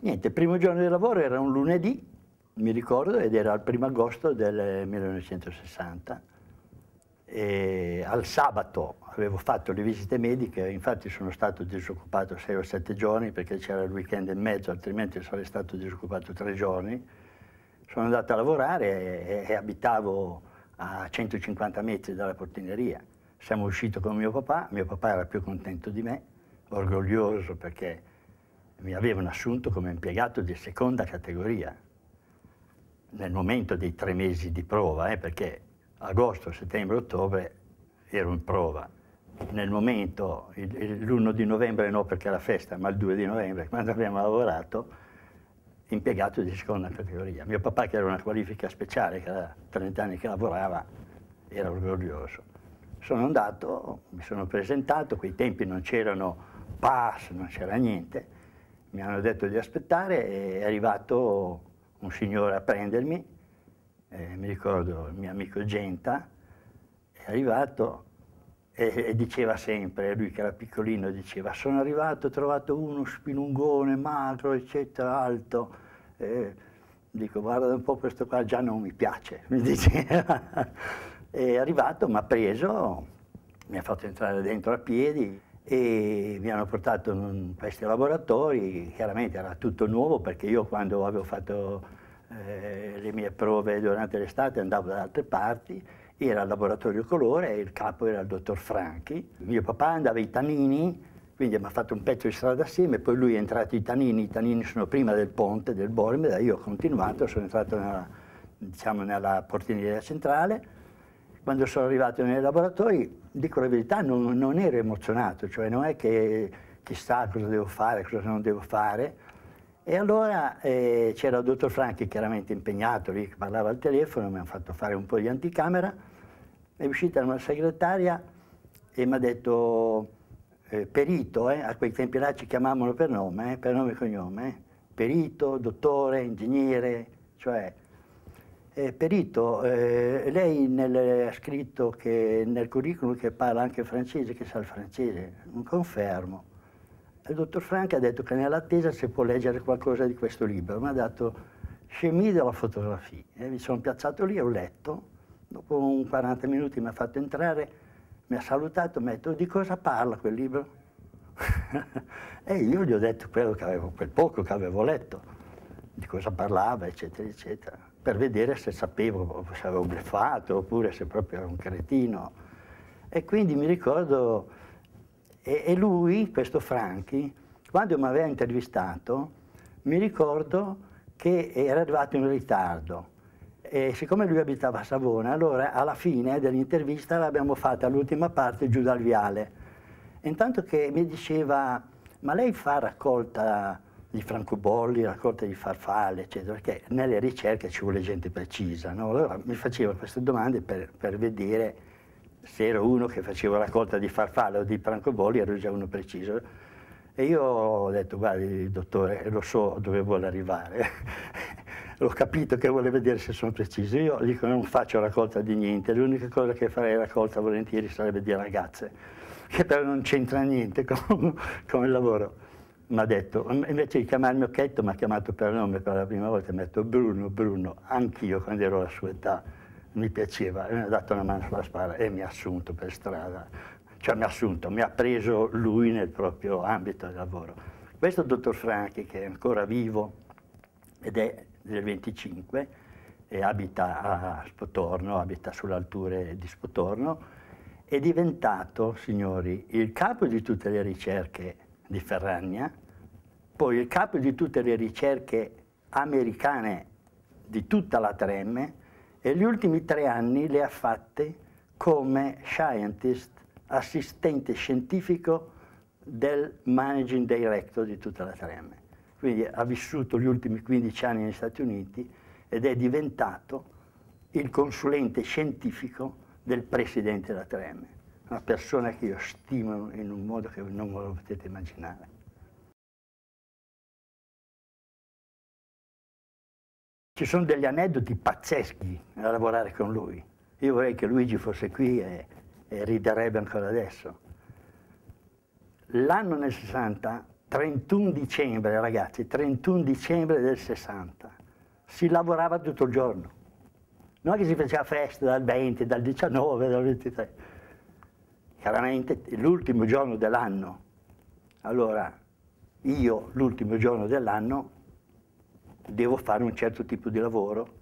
Niente, il primo giorno di lavoro era un lunedì, mi ricordo, ed era il primo agosto del 1960. E al sabato avevo fatto le visite mediche, infatti sono stato disoccupato sei o sette giorni perché c'era il weekend e mezzo, altrimenti sarei stato disoccupato tre giorni. Sono andato a lavorare e, e abitavo a 150 metri dalla portineria. Siamo usciti con mio papà, mio papà era più contento di me, orgoglioso perché mi avevano assunto come impiegato di seconda categoria nel momento dei tre mesi di prova, eh, perché agosto, settembre, ottobre ero in prova. Nel momento, l'1 di novembre no perché era festa, ma il 2 di novembre, quando abbiamo lavorato, impiegato di seconda categoria. Mio papà, che era una qualifica speciale, che era 30 anni che lavorava, era orgoglioso. Sono andato, mi sono presentato, quei tempi non c'erano pass, non c'era niente, mi hanno detto di aspettare e è arrivato un signore a prendermi, eh, mi ricordo il mio amico Genta, è arrivato e, e, diceva sempre, lui che era piccolino diceva sono arrivato, ho trovato uno spinungone, magro, eccetera, alto. Eh, dico guarda un po' questo qua già non mi piace, mi diceva. è arrivato, mi ha preso, mi ha fatto entrare dentro a piedi, e mi hanno portato in questi laboratori, chiaramente era tutto nuovo perché io quando avevo fatto eh, le mie prove durante l'estate andavo da altre parti, era il laboratorio colore e il capo era il dottor Franchi. Mio papà andava ai Tanini, quindi abbiamo fatto un pezzo di strada assieme, poi lui è entrato ai Tanini, i Tanini sono prima del ponte del Bormeda, io ho continuato, sono entrato nella, diciamo, nella portineria centrale, quando sono arrivato nei laboratori, dico la verità, non, non ero emozionato, cioè non è che chissà cosa devo fare, cosa non devo fare. E allora eh, c'era il dottor Franchi chiaramente impegnato lì, che parlava al telefono, mi hanno fatto fare un po' di anticamera, è uscita una segretaria e mi ha detto eh, perito, eh, a quei tempi là ci chiamavano per nome, eh, per nome e cognome, eh. perito, dottore, ingegnere, cioè eh, perito, eh, lei nel, ha scritto che nel curriculum che parla anche francese, che sa il francese, un confermo. Il dottor Franca ha detto che nell'attesa si può leggere qualcosa di questo libro, mi ha dato scimmie della fotografia. Eh, mi sono piazzato lì, ho letto, dopo un 40 minuti mi ha fatto entrare, mi ha salutato, mi ha detto oh, di cosa parla quel libro? e io gli ho detto quello che avevo, quel poco che avevo letto, di cosa parlava, eccetera, eccetera per vedere se sapevo, se avevo bleffato oppure se proprio ero un cretino. E quindi mi ricordo, e, e lui, questo Franchi, quando mi aveva intervistato, mi ricordo che era arrivato in ritardo. E siccome lui abitava a Savona, allora alla fine dell'intervista l'abbiamo fatta l'ultima parte giù dal viale. Intanto che mi diceva, ma lei fa raccolta di francobolli, raccolta di farfalle, eccetera, perché nelle ricerche ci vuole gente precisa. No? Allora mi faceva queste domande per, per, vedere se ero uno che faceva raccolta di farfalle o di francobolli, ero già uno preciso. E io ho detto, guardi dottore, lo so dove vuole arrivare, l'ho capito che vuole vedere se sono preciso. Io dico, non faccio raccolta di niente, l'unica cosa che farei raccolta volentieri sarebbe di ragazze, che però non c'entra niente con, con il lavoro mi ha detto, invece di chiamarmi Occhetto mi ha chiamato per nome per la prima volta, mi ha detto Bruno, Bruno, anch'io quando ero alla sua età mi piaceva, mi ha dato una mano sulla spalla e mi ha assunto per strada, cioè mi ha assunto, mi ha preso lui nel proprio ambito di lavoro. Questo dottor Franchi che è ancora vivo ed è del 25 e abita a Spotorno, abita sulle alture di Spotorno, è diventato, signori, il capo di tutte le ricerche di Ferragna, poi il capo di tutte le ricerche americane di tutta la 3M e gli ultimi tre anni le ha fatte come scientist, assistente scientifico del managing director di tutta la 3M. Quindi ha vissuto gli ultimi 15 anni negli Stati Uniti ed è diventato il consulente scientifico del presidente della 3M una persona che io stimo in un modo che non ve lo potete immaginare. Ci sono degli aneddoti pazzeschi a lavorare con lui. Io vorrei che Luigi fosse qui e, e riderebbe ancora adesso. L'anno nel 60, 31 dicembre ragazzi, 31 dicembre del 60, si lavorava tutto il giorno. Non è che si faceva festa dal 20, dal 19, dal 23 chiaramente l'ultimo giorno dell'anno. Allora, io l'ultimo giorno dell'anno devo fare un certo tipo di lavoro,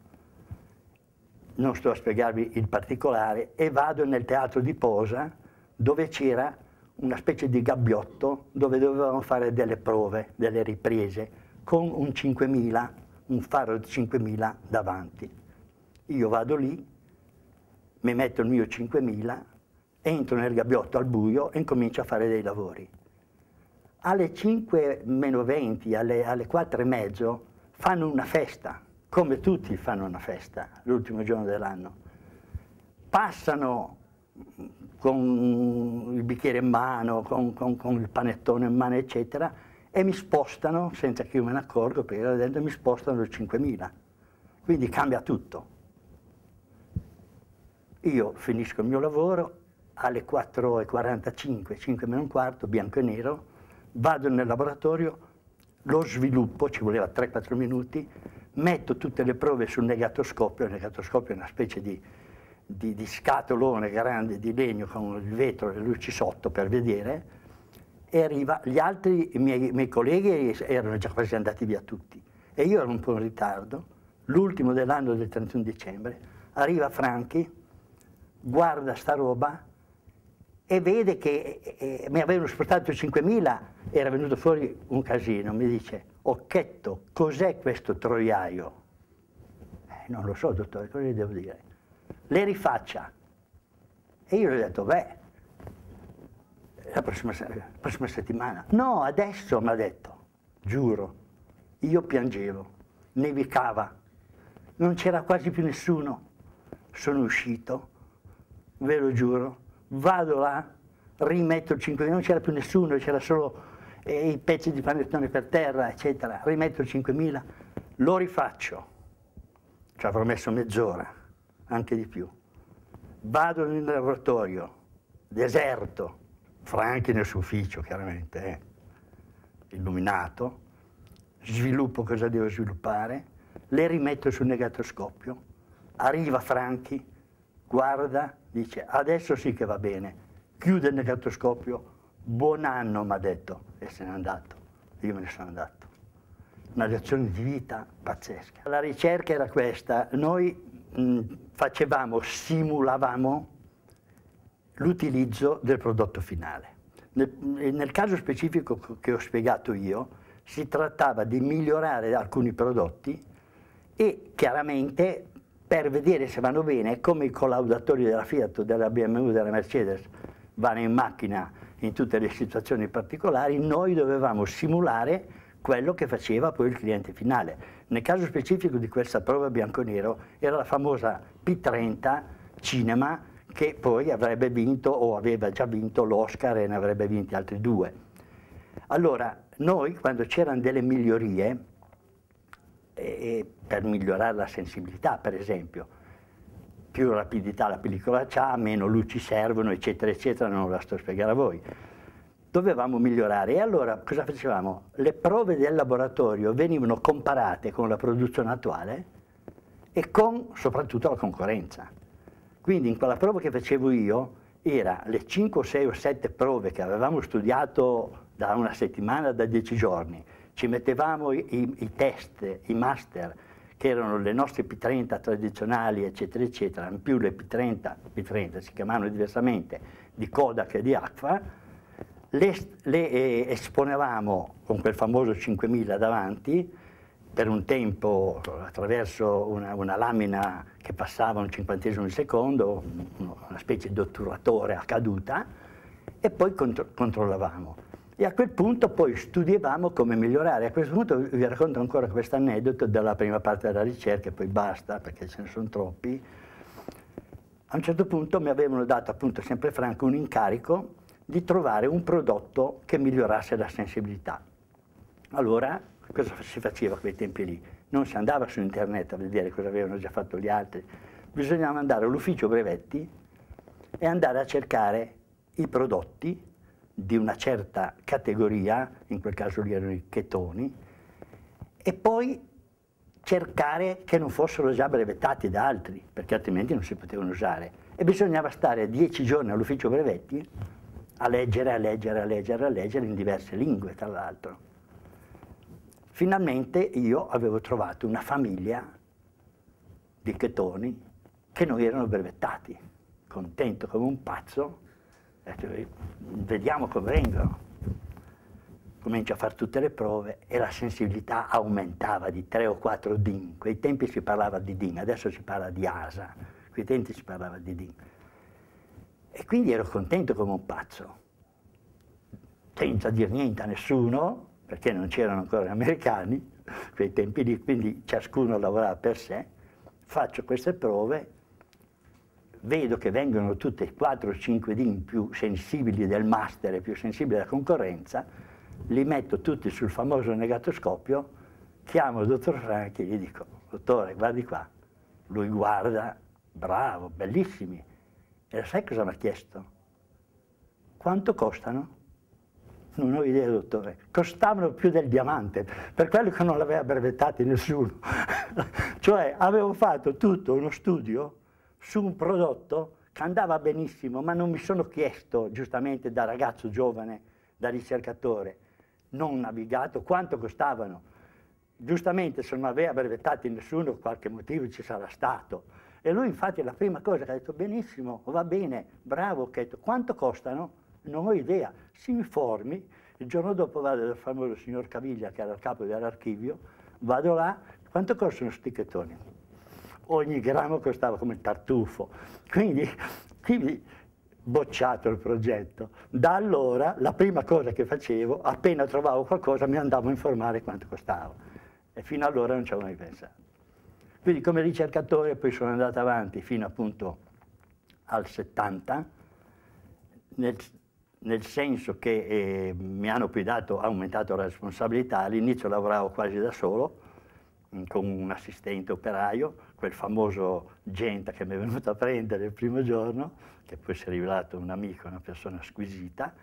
non sto a spiegarvi il particolare, e vado nel teatro di Posa dove c'era una specie di gabbiotto dove dovevamo fare delle prove, delle riprese, con un 5000, un faro di 5000 davanti. Io vado lì, mi metto il mio 5000, entro nel gabbiotto al buio e incomincio a fare dei lavori. Alle 5 meno 20, alle, alle 4 e mezzo, fanno una festa, come tutti fanno una festa l'ultimo giorno dell'anno. Passano con il bicchiere in mano, con, con, con, il panettone in mano, eccetera, e mi spostano, senza che io me ne accorgo, perché dentro, mi spostano il 5.000. Quindi cambia tutto. Io finisco il mio lavoro, alle 4.45, 5 meno un quarto, bianco e nero, vado nel laboratorio, lo sviluppo, ci voleva 3-4 minuti, metto tutte le prove sul negatoscopio, il negatoscopio è una specie di, di, di scatolone grande di legno con il vetro e le luci sotto per vedere, e arriva, gli altri i miei, miei colleghi erano già quasi andati via tutti, e io ero un po' in ritardo, l'ultimo dell'anno del 31 dicembre, arriva Franchi, guarda sta roba, e vede che eh, eh mi avevano spostato 5.000, era venuto fuori un casino, mi dice, Occhetto, cos'è questo troiaio? Eh, non lo so, dottore, cosa gli devo dire? Le rifaccia. E io gli ho detto, beh, la prossima, la prossima settimana. No, adesso mi ha detto, giuro, io piangevo, nevicava, non c'era quasi più nessuno. Sono uscito, ve lo giuro, vado là, rimetto 5 mila, non c'era più nessuno, c'era solo eh, i pezzi di panettone per terra, eccetera, rimetto 5 mila, lo rifaccio, ci avrò messo mezz'ora, anche di più. Vado nel laboratorio, deserto, Franchi nel suo ufficio chiaramente, eh, illuminato, sviluppo cosa devo sviluppare, le rimetto sul negatoscopio, arriva Franchi, guarda, dice adesso sì che va bene, chiude il negatoscopio, buon anno mi ha detto e se n'è andato, io me ne sono andato. Una lezione di vita pazzesca. La ricerca era questa, noi mh, facevamo, simulavamo l'utilizzo del prodotto finale. Nel, nel caso specifico che ho spiegato io, si trattava di migliorare alcuni prodotti e chiaramente per vedere se vanno bene, come i collaudatori della Fiat, della BMW, della Mercedes vanno in macchina in tutte le situazioni particolari, noi dovevamo simulare quello che faceva poi il cliente finale. Nel caso specifico di questa prova bianco-nero era la famosa P30 Cinema che poi avrebbe vinto o aveva già vinto l'Oscar e ne avrebbe vinti altri due. Allora, noi quando c'erano delle migliorie, e per migliorare la sensibilità, per esempio. Più rapidità la pellicola ha, meno luci servono, eccetera, eccetera, non la sto a spiegare a voi. Dovevamo migliorare e allora cosa facevamo? Le prove del laboratorio venivano comparate con la produzione attuale e con soprattutto la concorrenza. Quindi in quella prova che facevo io era le 5, 6 o 7 prove che avevamo studiato da una settimana, da 10 giorni, ci mettevamo i, i, test, i master, che erano le nostre P30 tradizionali, eccetera, eccetera, in più le P30, P30 si chiamavano diversamente, di Kodak e di Aqua, le, le eh, esponevamo con quel famoso 5000 davanti, per un tempo attraverso una, una, lamina che passava un cinquantesimo di secondo, una specie di otturatore a caduta, e poi contro controllavamo. E a quel punto poi studiavamo come migliorare. A questo punto vi racconto ancora questo aneddoto della prima parte della ricerca, e poi basta perché ce ne sono troppi. A un certo punto mi avevano dato, appunto, sempre Franco, un incarico di trovare un prodotto che migliorasse la sensibilità. Allora, cosa si faceva a quei tempi lì? Non si andava su internet a vedere cosa avevano già fatto gli altri, bisognava andare all'ufficio brevetti e andare a cercare i prodotti di una certa categoria, in quel caso lì erano i chetoni, e poi cercare che non fossero già brevettati da altri, perché altrimenti non si potevano usare. E bisognava stare dieci giorni all'ufficio brevetti a leggere, a leggere, a leggere, a leggere in diverse lingue, tra l'altro. Finalmente io avevo trovato una famiglia di chetoni che non erano brevettati, contento come un pazzo, eh, vediamo come vengono. Comincio a fare tutte le prove e la sensibilità aumentava di 3 o 4 DIN. Quei tempi si parlava di DIN, adesso si parla di ASA, quei tempi si parlava di DIN. E quindi ero contento come un pazzo, senza dire niente a nessuno, perché non c'erano ancora gli americani, quei tempi lì, quindi ciascuno lavorava per sé. Faccio queste prove vedo che vengono tutte 4 o 5 DIN più sensibili del master e più sensibili alla concorrenza, li metto tutti sul famoso negatoscopio, chiamo il dottor Franchi e gli dico, dottore guardi qua, lui guarda, bravo, bellissimi, e sai cosa mi ha chiesto? Quanto costano? Non ho idea, dottore. Costavano più del diamante, per quello che non l'aveva brevettato nessuno. cioè, avevo fatto tutto uno studio su un prodotto che andava benissimo, ma non mi sono chiesto, giustamente da ragazzo giovane, da ricercatore, non navigato, quanto costavano. Giustamente se non aveva brevettato nessuno, qualche motivo ci sarà stato. E lui infatti la prima cosa che ha detto, benissimo, va bene, bravo, che detto, quanto costano? Non ho idea, si informi. Il giorno dopo vado dal famoso signor Caviglia, che era il capo dell'archivio, vado là, quanto costano questi chettoni? ogni grammo costava come il tartufo. Quindi, quindi bocciato il progetto. Da allora la prima cosa che facevo, appena trovavo qualcosa, mi andavo a informare quanto costava. E fino allora non ci avevo mai pensato. Quindi come ricercatore poi sono andato avanti fino appunto al 70, nel, nel senso che eh, mi hanno poi dato, aumentato la responsabilità, all'inizio lavoravo quasi da solo, Mm, con un assistente operaio, quel famoso Genta che mi è venuto a prendere il primo giorno, che poi si è rivelato un amico, una persona squisita,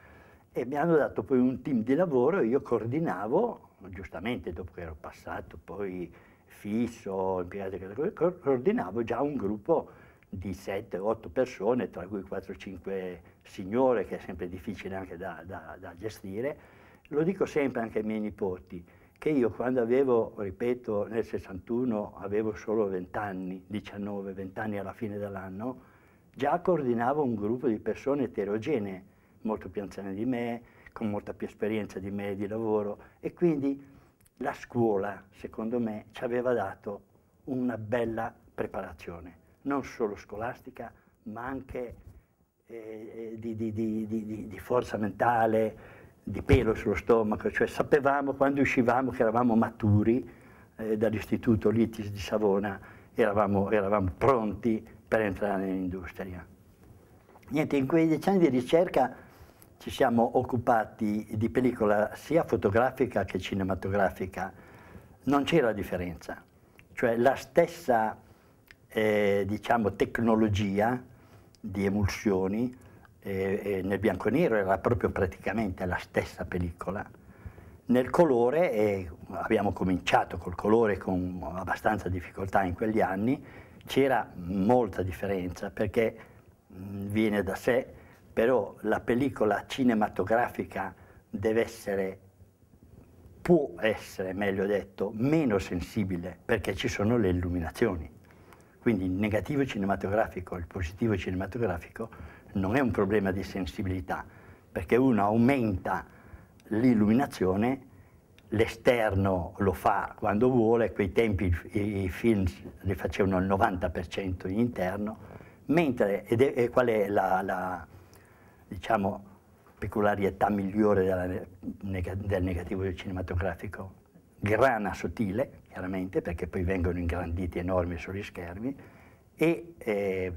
e mi hanno dato poi un team di lavoro e io coordinavo, giustamente dopo che ero passato poi fisso, impiegato, coordinavo già un gruppo di 7-8 persone, tra cui 4-5 signore, che è sempre difficile anche da, da, da gestire. Lo dico sempre anche ai miei nipoti, che io quando avevo, ripeto, nel 61 avevo solo 20 anni, 19, 20 anni alla fine dell'anno, già coordinavo un gruppo di persone eterogenee, molto più anziane di me, con molta più esperienza di me di lavoro e quindi la scuola, secondo me, ci aveva dato una bella preparazione, non solo scolastica, ma anche eh, eh di, di, di, di forza mentale, di pelo sullo stomaco, cioè sapevamo quando uscivamo che eravamo maturi eh, dall'istituto Litis di Savona, eravamo, eravamo pronti per entrare nell'industria. Niente, in quei dieci anni di ricerca ci siamo occupati di pellicola sia fotografica che cinematografica, non c'era differenza, cioè la stessa eh, diciamo, tecnologia di emulsioni eh, nel bianco e nero era proprio praticamente la stessa pellicola. Nel colore, eh, abbiamo cominciato col colore con abbastanza difficoltà in quegli anni, c'era molta differenza perché mh, viene da sé, però la pellicola cinematografica deve essere può essere, meglio detto, meno sensibile perché ci sono le illuminazioni. Quindi il negativo cinematografico, il positivo cinematografico non è un problema di sensibilità, perché uno aumenta l'illuminazione, l'esterno lo fa quando vuole, quei tempi i, i film li facevano il 90% in interno, mentre, ed è, qual è la, la diciamo, peculiarità migliore della, del negativo cinematografico? Grana sottile, chiaramente, perché poi vengono ingranditi enormi sugli schermi, e eh,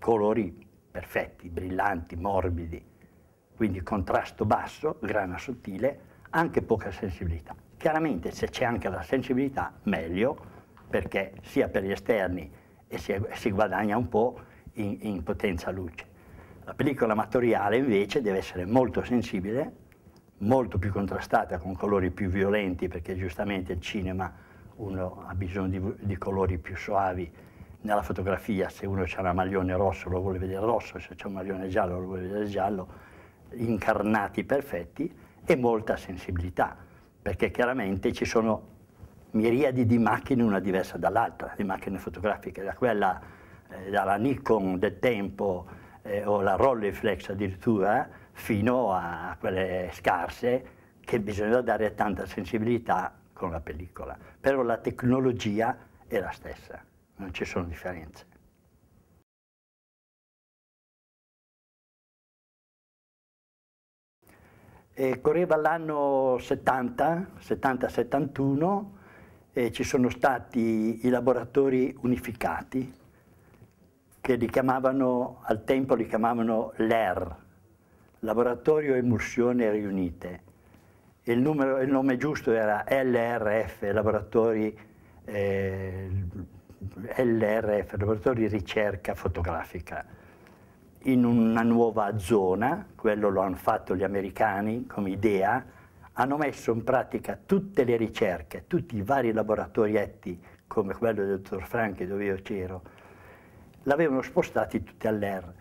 colori perfetti, brillanti, morbidi, quindi contrasto basso, grana sottile, anche poca sensibilità. Chiaramente se c'è anche la sensibilità meglio, perché sia per gli esterni e si, si guadagna un po' in, in potenza luce. La pellicola amatoriale invece deve essere molto sensibile, molto più contrastata con colori più violenti perché giustamente il cinema uno ha bisogno di, di colori più soavi nella fotografia, se uno ha un maglione rosso lo vuole vedere rosso, se c'è un maglione giallo lo vuole vedere giallo, incarnati perfetti e molta sensibilità, perché chiaramente ci sono miriadi di macchine una diversa dall'altra, di macchine fotografiche, da quella, eh, dalla Nikon del tempo eh, o la Rolleiflex addirittura, fino a quelle scarse che bisogna dare tanta sensibilità con la pellicola, però la tecnologia è la stessa non ci sono differenze. E correva l'anno 70, 70-71, e ci sono stati i laboratori unificati, che li chiamavano, al tempo li chiamavano LER, Laboratorio Emulsione Riunite. Il, numero, il nome giusto era LRF, Laboratori eh, LRF, Laboratorio di Ricerca Fotografica, in una nuova zona, quello lo hanno fatto gli americani come idea, hanno messo in pratica tutte le ricerche, tutti i vari laboratorietti, come quello del dottor Franchi dove io c'ero, l'avevano spostati tutti all'R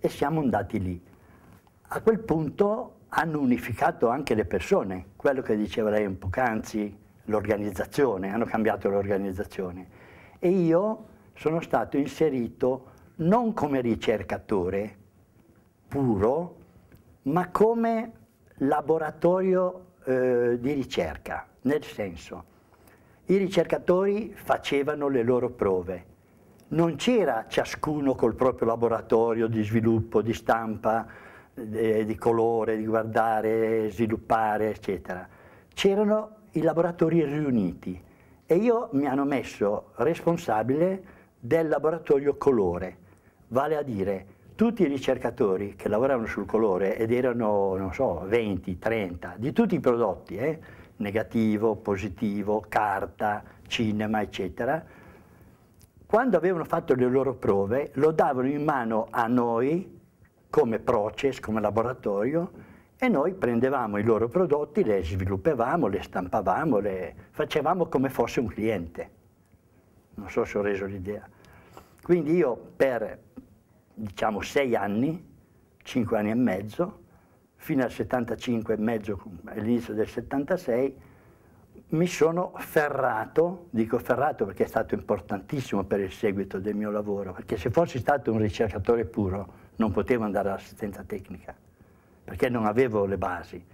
e siamo andati lì. A quel punto hanno unificato anche le persone, quello che diceva lei un poc'anzi, l'organizzazione, hanno cambiato l'organizzazione e io sono stato inserito non come ricercatore puro, ma come laboratorio eh, di ricerca, nel senso, i ricercatori facevano le loro prove, non c'era ciascuno col proprio laboratorio di sviluppo, di stampa, eh, di colore, di guardare, sviluppare, eccetera. C'erano i laboratori riuniti e io mi hanno messo responsabile del laboratorio colore, vale a dire tutti i ricercatori che lavoravano sul colore ed erano, non so, 20, 30, di tutti i prodotti, eh, negativo, positivo, carta, cinema, eccetera, quando avevano fatto le loro prove lo davano in mano a noi come process, come laboratorio, e noi prendevamo i loro prodotti, le sviluppavamo, le stampavamo, le facevamo come fosse un cliente. Non so se ho reso l'idea. Quindi io per, diciamo, sei anni, cinque anni e mezzo, fino al 75 e mezzo, all'inizio del 76, mi sono ferrato, dico ferrato perché è stato importantissimo per il seguito del mio lavoro, perché se fossi stato un ricercatore puro non potevo andare all'assistenza tecnica perché non avevo le basi.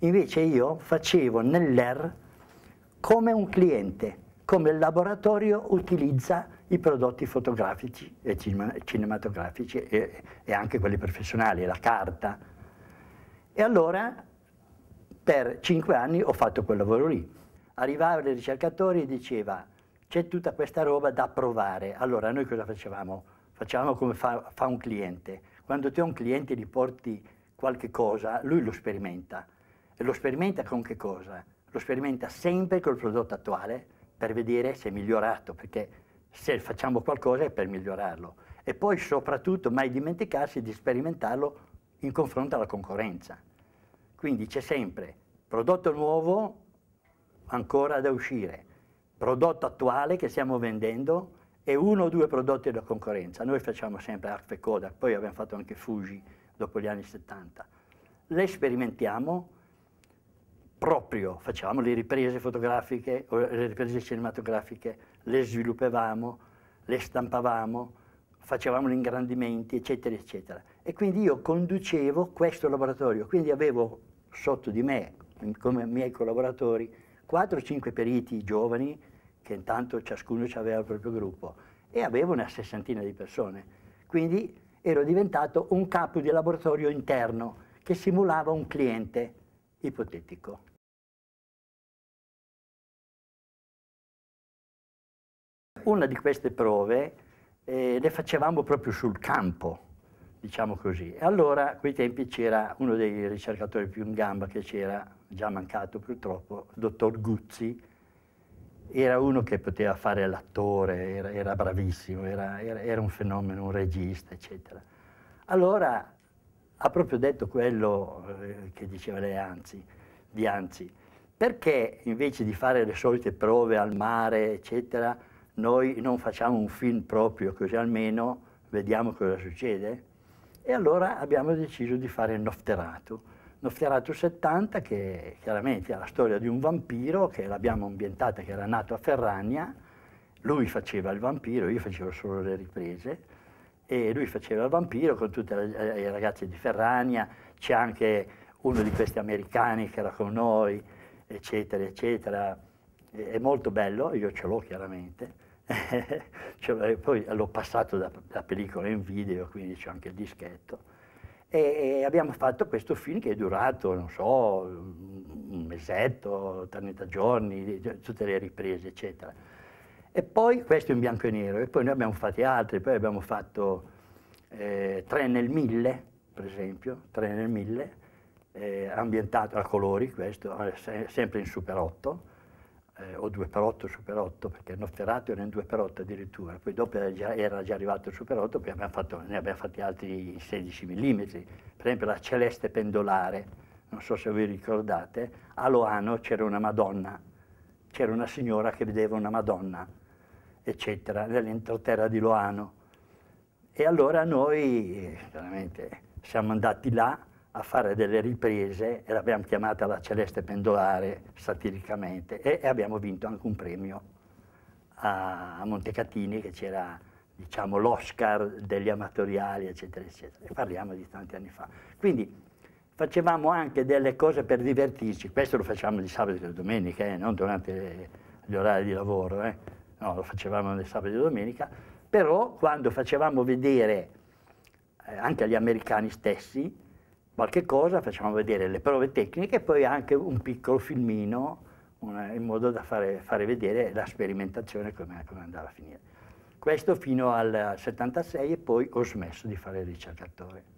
Invece io facevo nell'ER come un cliente, come il laboratorio utilizza i prodotti fotografici e cinematografici e, e anche quelli professionali, la carta. E allora per cinque anni ho fatto quel lavoro lì. Arrivavano i ricercatori e diceva c'è tutta questa roba da provare. Allora noi cosa facevamo? Facevamo come fa, fa un cliente. Quando tu hai un cliente gli porti qualche cosa, lui lo sperimenta. E lo sperimenta con che cosa? Lo sperimenta sempre col prodotto attuale per vedere se è migliorato, perché se facciamo qualcosa è per migliorarlo. E poi soprattutto mai dimenticarsi di sperimentarlo in confronto alla concorrenza. Quindi c'è sempre prodotto nuovo ancora da uscire, prodotto attuale che stiamo vendendo e uno o due prodotti da concorrenza. Noi facciamo sempre Arf e Kodak, poi abbiamo fatto anche Fuji, dopo gli anni 70. Le sperimentiamo proprio, facevamo le riprese fotografiche, o le riprese cinematografiche, le sviluppavamo, le stampavamo, facevamo gli ingrandimenti, eccetera, eccetera. E quindi io conducevo questo laboratorio, quindi avevo sotto di me, come miei collaboratori, 4-5 periti giovani, che intanto ciascuno aveva il proprio gruppo, e avevo una sessantina di persone. Quindi ero diventato un capo di laboratorio interno che simulava un cliente ipotetico. Una di queste prove eh, le facevamo proprio sul campo, diciamo così. E allora, a quei tempi, c'era uno dei ricercatori più in gamba che c'era, già mancato purtroppo, il dottor Guzzi, era uno che poteva fare l'attore, era, era bravissimo, era, era, era, un fenomeno, un regista, eccetera. Allora ha proprio detto quello eh, che diceva lei Anzi, di Anzi, perché invece di fare le solite prove al mare, eccetera, noi non facciamo un film proprio, così almeno vediamo cosa succede? E allora abbiamo deciso di fare il Nofterato, Nosferatu 70 che chiaramente è la storia di un vampiro che l'abbiamo ambientata, che era nato a Ferragna, lui faceva il vampiro, io facevo solo le riprese e lui faceva il vampiro con tutti eh, i ragazzi di Ferragna, c'è anche uno di questi americani che era con noi, eccetera, eccetera. È molto bello, io ce l'ho chiaramente. ce l'ho, poi l'ho passato da, da pellicola in video, quindi c'è anche il dischetto. E abbiamo fatto questo film che è durato, non so, un mesetto, 30 giorni, cioè, tutte le riprese, eccetera. E poi questo in bianco e nero, e poi ne abbiamo fatti altri, poi abbiamo fatto eh, Tre nel Mille, per esempio, Tre nel Mille, eh, ambientato a colori, questo, eh, sempre in Super 8, eh, o 2x8 Super 8, perché Nosferatu era in 2x8 addirittura, poi dopo era già, era già arrivato il Super 8, poi abbiamo fatto, ne abbiamo fatti altri 16 mm, per esempio la Celeste Pendolare, non so se vi ricordate, a Loano c'era una Madonna, c'era una signora che vedeva una Madonna, eccetera, nell'entroterra di Loano. E allora noi, eh, veramente, siamo andati là, a fare delle riprese l'abbiamo chiamata la Celeste Pendolare satiricamente e, e abbiamo vinto anche un premio a, a Montecatini che c'era diciamo, l'Oscar degli amatoriali eccetera eccetera e parliamo di tanti anni fa. Quindi facevamo anche delle cose per divertirci, questo lo facciamo di sabato e domenica, eh, non durante gli orari di lavoro, eh. no, lo facevamo di sabato e domenica, però quando facevamo vedere eh, anche agli americani stessi qualche cosa, facciamo vedere le prove tecniche e poi anche un piccolo filmino una, in modo da fare, fare vedere la sperimentazione come, come, andava a finire. Questo fino al 76 e poi ho smesso di fare il ricercatore.